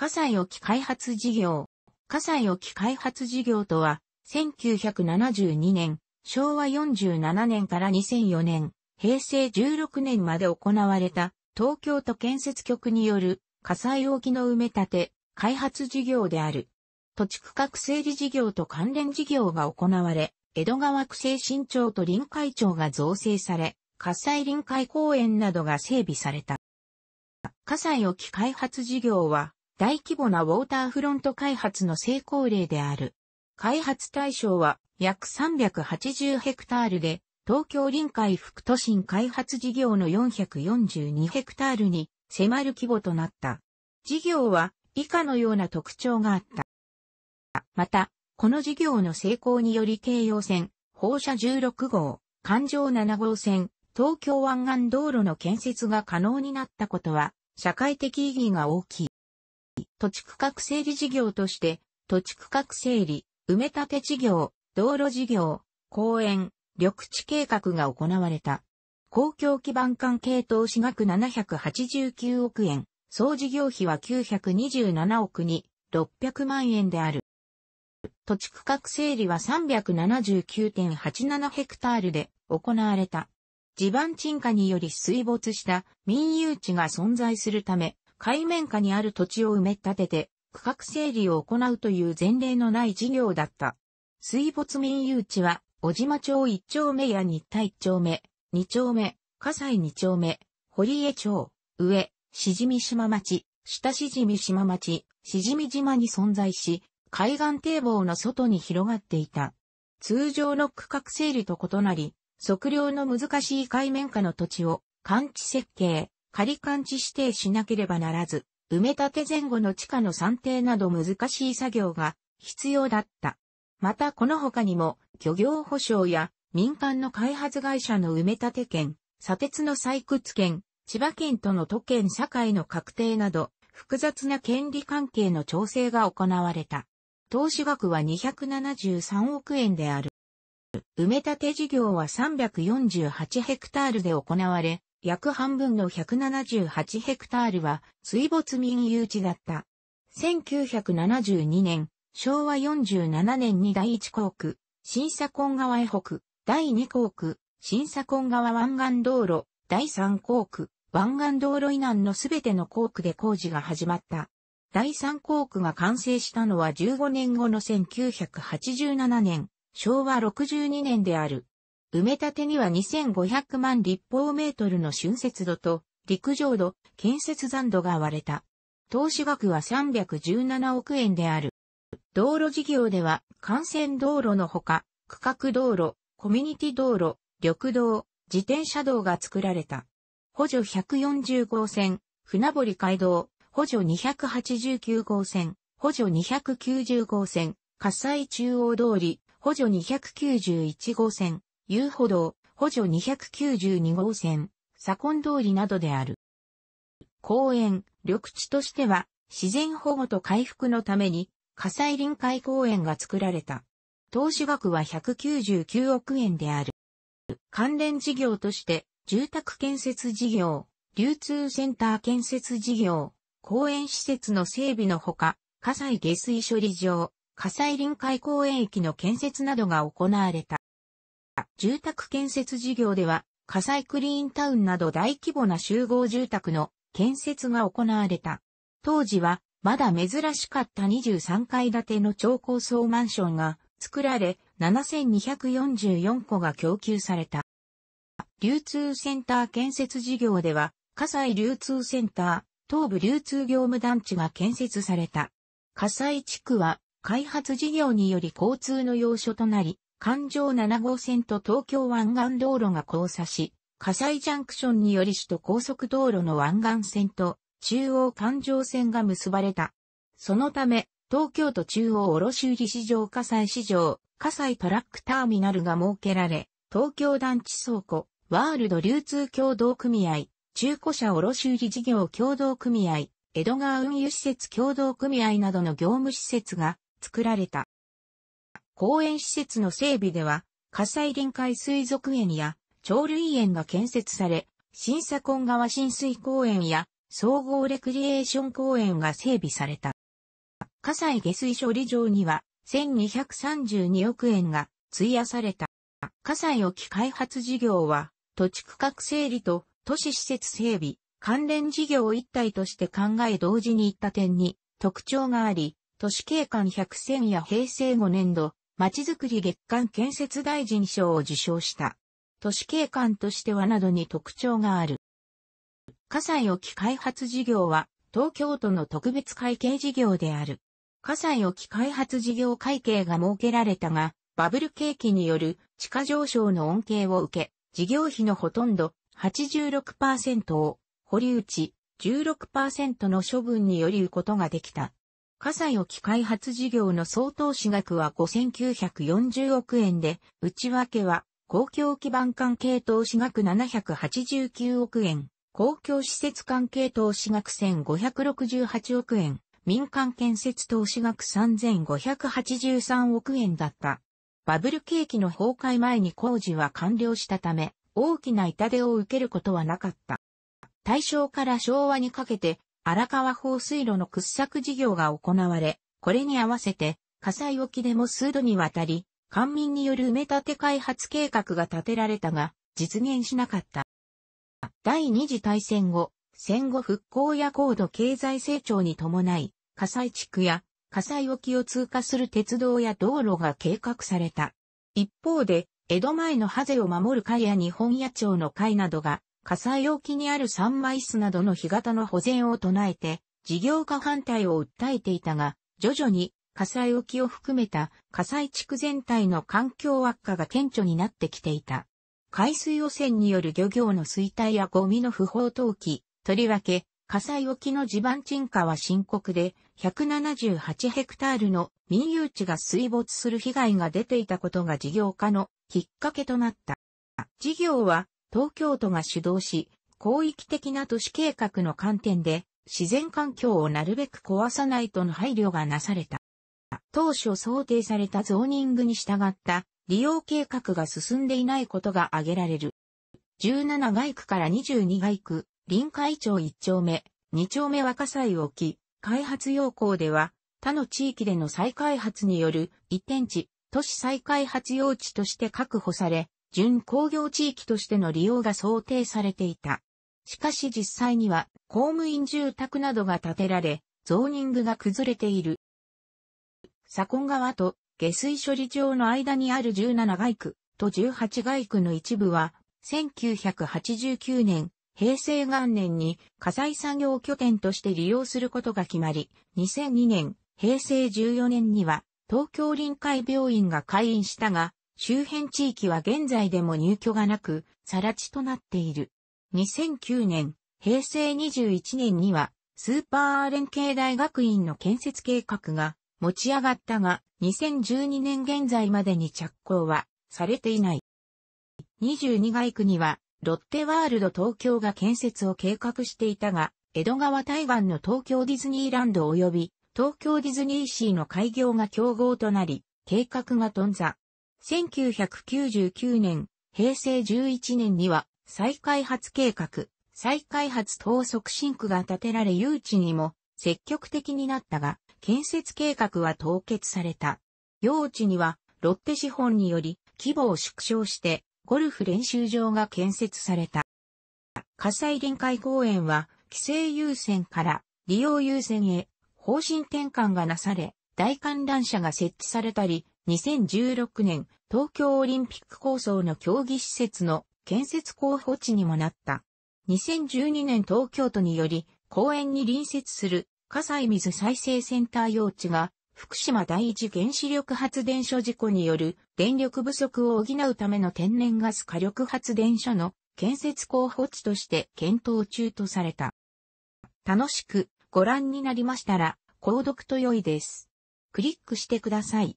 火災沖開発事業。火災沖開発事業とは、1972年、昭和47年から2004年、平成16年まで行われた、東京都建設局による、火災沖の埋め立て、開発事業である。土地区画整理事業と関連事業が行われ、江戸川区政新町と臨海町が造成され、火災臨海公園などが整備された。火災沖開発事業は、大規模なウォーターフロント開発の成功例である。開発対象は約380ヘクタールで、東京臨海副都心開発事業の442ヘクタールに迫る規模となった。事業は以下のような特徴があった。また、この事業の成功により京葉線、放射16号、環状7号線、東京湾岸道路の建設が可能になったことは、社会的意義が大きい。土地区画整理事業として、土地区画整理、埋め立て事業、道路事業、公園、緑地計画が行われた。公共基盤関係投資額789億円、総事業費は927億に600万円である。土地区画整理は379.87ヘクタールで行われた。地盤沈下により水没した民有地が存在するため、海面下にある土地を埋め立てて、区画整理を行うという前例のない事業だった。水没民有地は、小島町1丁目や日田1丁目、2丁目、葛西2丁目、堀江町、上、しじみ島町、下しじみ島町、しじみ島に存在し、海岸堤防の外に広がっていた。通常の区画整理と異なり、測量の難しい海面下の土地を、感知設計、仮勘地指定しなければならず、埋め立て前後の地下の算定など難しい作業が必要だった。またこの他にも、漁業保障や民間の開発会社の埋め立て権、砂鉄の採掘権、千葉県との都県境の確定など、複雑な権利関係の調整が行われた。投資額は273億円である。埋め立て事業は348ヘクタールで行われ、約半分の178ヘクタールは水没民有地だった。1972年、昭和47年に第1航区、新左近川江北、第2航区、新左近川湾岸道路、第3航区、湾岸道路以南のすべての航区で工事が始まった。第3航区が完成したのは15年後の1987年、昭和62年である。埋め立てには2500万立方メートルの浚渫土と陸上土、建設残土が割れた。投資額は317億円である。道路事業では、幹線道路のほか、区画道路、コミュニティ道路、緑道、自転車道が作られた。補助140号線、船堀街道、補助289号線、補助290号線、火災中央通り、補助291号線、遊歩道、補助292号線、左近通りなどである。公園、緑地としては、自然保護と回復のために、火災臨海公園が作られた。投資額は199億円である。関連事業として、住宅建設事業、流通センター建設事業、公園施設の整備のほか、火災下水処理場、火災臨海公園駅の建設などが行われた。住宅建設事業では、火災クリーンタウンなど大規模な集合住宅の建設が行われた。当時は、まだ珍しかった23階建ての超高層マンションが作られ、7244個が供給された。流通センター建設事業では、火災流通センター、東部流通業務団地が建設された。火災地区は、開発事業により交通の要所となり、環状7号線と東京湾岸道路が交差し、火災ジャンクションにより首都高速道路の湾岸線と中央環状線が結ばれた。そのため、東京都中央卸売市場火災市場、火災トラックターミナルが設けられ、東京団地倉庫、ワールド流通協同組合、中古車卸売事業協同組合、江戸川運輸施設協同組合などの業務施設が作られた。公園施設の整備では、火災臨海水族園や鳥類園が建設され、新左近川浸水公園や総合レクリエーション公園が整備された。火災下水処理場には1232億円が費やされた。災置沖開発事業は土地区画整理と都市施設整備、関連事業を一体として考え同時に行った点に特徴があり、都市景観100選や平成5年度、まちづくり月間建設大臣賞を受賞した。都市景観としてはなどに特徴がある。災置沖開発事業は東京都の特別会計事業である。災置沖開発事業会計が設けられたが、バブル景気による地価上昇の恩恵を受け、事業費のほとんど86%を保留地16%の処分によりうことができた。葛西沖開発事業の総投資額は5940億円で、内訳は公共基盤関係投資額789億円、公共施設関係投資額1568億円、民間建設投資額3583億円だった。バブル景気の崩壊前に工事は完了したため、大きな痛手を受けることはなかった。大正から昭和にかけて荒川放水路の掘削事業が行われ、これに合わせて、火災沖でも数度にわたり、官民による埋め立て開発計画が立てられたが、実現しなかった。第二次大戦後、戦後復興や高度経済成長に伴い、火災地区や火災沖を通過する鉄道や道路が計画された。一方で、江戸前のハゼを守る会や日本野鳥の会などが火災沖にある三枚椅子などの干潟の保全を唱えて、事業化反対を訴えていたが、徐々に火災沖を含めた火災地区全体の環境悪化が顕著になってきていた。海水汚染による漁業の衰退やゴミの不法投棄、とりわけ火災沖の地盤沈下は深刻で、178ヘクタールの民有地が水没する被害が出ていたことが事業化のきっかけとなった。事業は東京都が主導し、広域的な都市計画の観点で、自然環境をなるべく壊さないとの配慮がなされた。当初想定されたゾーニングに従った利用計画が進んでいないことが挙げられる。17街区から22街区、臨海町1丁目、2丁目若菜沖、開発要項では、他の地域での再開発による一点地、都市再開発用地として確保され、準工業地域としての利用が想定されていた。しかし実際には公務員住宅などが建てられ、ゾーニングが崩れている。左近川と下水処理場の間にある17街区と18街区の一部は、1989年、平成元年に火災作業拠点として利用することが決まり、2002年、平成14年には東京臨海病院が開院したが、周辺地域は現在でも入居がなく、さら地となっている。2009年、平成21年には、スーパー連携大学院の建設計画が持ち上がったが、2012年現在までに着工はされていない。22街区には、ロッテワールド東京が建設を計画していたが、江戸川対岸の東京ディズニーランド及び東京ディズニーシーの開業が競合となり、計画が頓挫。1999年、平成11年には、再開発計画、再開発等促進区が建てられ誘致にも積極的になったが、建設計画は凍結された。用地には、ロッテ資本により、規模を縮小して、ゴルフ練習場が建設された。火災臨海公園は、規制優先から利用優先へ、方針転換がなされ、大観覧車が設置されたり、2016年、東京オリンピック構想の競技施設の建設候補地にもなった。2012年東京都により、公園に隣接する、火災水再生センター用地が、福島第一原子力発電所事故による電力不足を補うための天然ガス火力発電所の建設候補地として検討中とされた。楽しくご覧になりましたら、購読と良いです。クリックしてください。